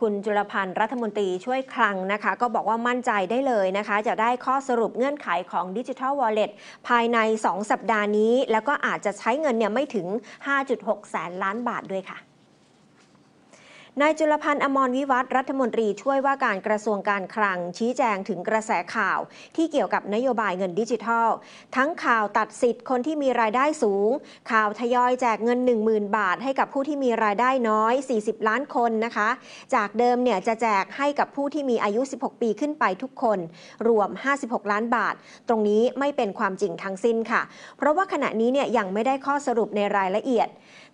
คุณจุลพันธ์รัฐมนตรีช่วยคลังนะคะ ก็บอกว่ามั่นใจได้เลยนะคะ จะได้ข้อสรุปเงื่อนไขของดิจิทัลวอลเล็ตภายใน 2 สัปดาห์นี้ แล้วก็อาจจะใช้เงินเนี่ยไม่ถึง 5.6 แสนล้านบาทด้วยค่ะนายจุลพันธ์อมรวิวัตรรัฐมนตรีช่วยว่าการกระทรวงการคลัง ชี้แจงถึงกระแสข่าวที่เกี่ยวกับนโยบายเงินดิจิทัล ทั้งข่าวตัดสิทธิ์คนที่มีรายได้สูงข่าวทยอยแจกเงิน 10,000 บาท ให้กับผู้ที่มีรายได้น้อย 40 ล้านคนนะคะ จากเดิมเนี่ยจะแจกให้กับผู้ที่มีอายุ 16 ปีขึ้นไปทุกคน รวม 56 ล้านบาท ตรงนี้ไม่เป็นความจริงทั้งสิ้นค่ะ เพราะว่าขณะนี้เนี่ยยังไม่ได้ข้อสรุปในรายละเอียด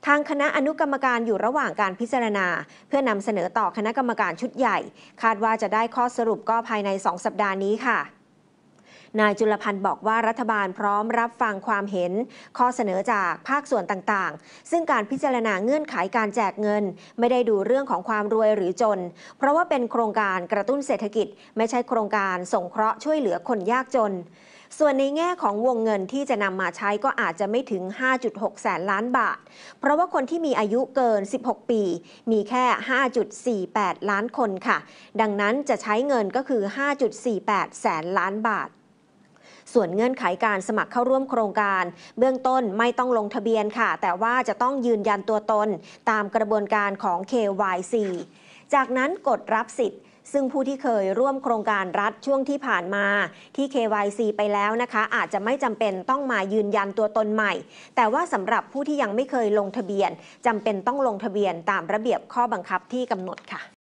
ทางคณะอนุกรรมการอยู่ระหว่างการพิจารณาพื่อนำเสนอต่อคณะกรรมการชุดใหญ่ คาดว่าจะได้ข้อสรุปก็ภายใน 2 สัปดาห์นี้ค่ะนายจุลพันธ์บอกว่ารัฐบาลพร้อมรับฟังความเห็น ข้อเสนอจากภาคส่วนต่างๆ ซึ่งการพิจารณาเงื่อนไขาการแจกเงิน ไม่ได้ดูเรื่องของความรวยหรือจน เพราะว่าเป็นโครงการกระตุ้นเศรษฐกิจ ไม่ใช่โครงการส่งเคราะห์ช่วยเหลือคนยากจน ส่วนในแง่ของวงเงินที่จะนำมาใช้ก็อาจจะไม่ถึง 5.6แสนล้านบาท เพราะว่าคนที่มีอายุเกิน 16 ปี มีแค่ 5.48 ล้านคนค่ะ ดังนั้นจะใช้เงินก็คือ5.48แสนล้านบาทส่วนเงื่อนไขาการสมัครเข้าร่วมโครงการ เบื้องต้นไม่ต้องลงทะเบียนค่ะ แต่ว่าจะต้องยืนยันตัวตนตามกระบวนการของ KYC จากนั้นกดรับสิทธิ์ซึ่งผู้ที่เคยร่วมโครงการรัฐช่วงที่ผ่านมาที่ KYC ไปแล้วนะคะ อาจจะไม่จำเป็นต้องมายืนยันตัวตนใหม่ แต่ว่าสำหรับผู้ที่ยังไม่เคยลงทะเบียนจำเป็นต้องลงทะเบียนตามระเบียบข้อบังคับที่กำหนดค่ะ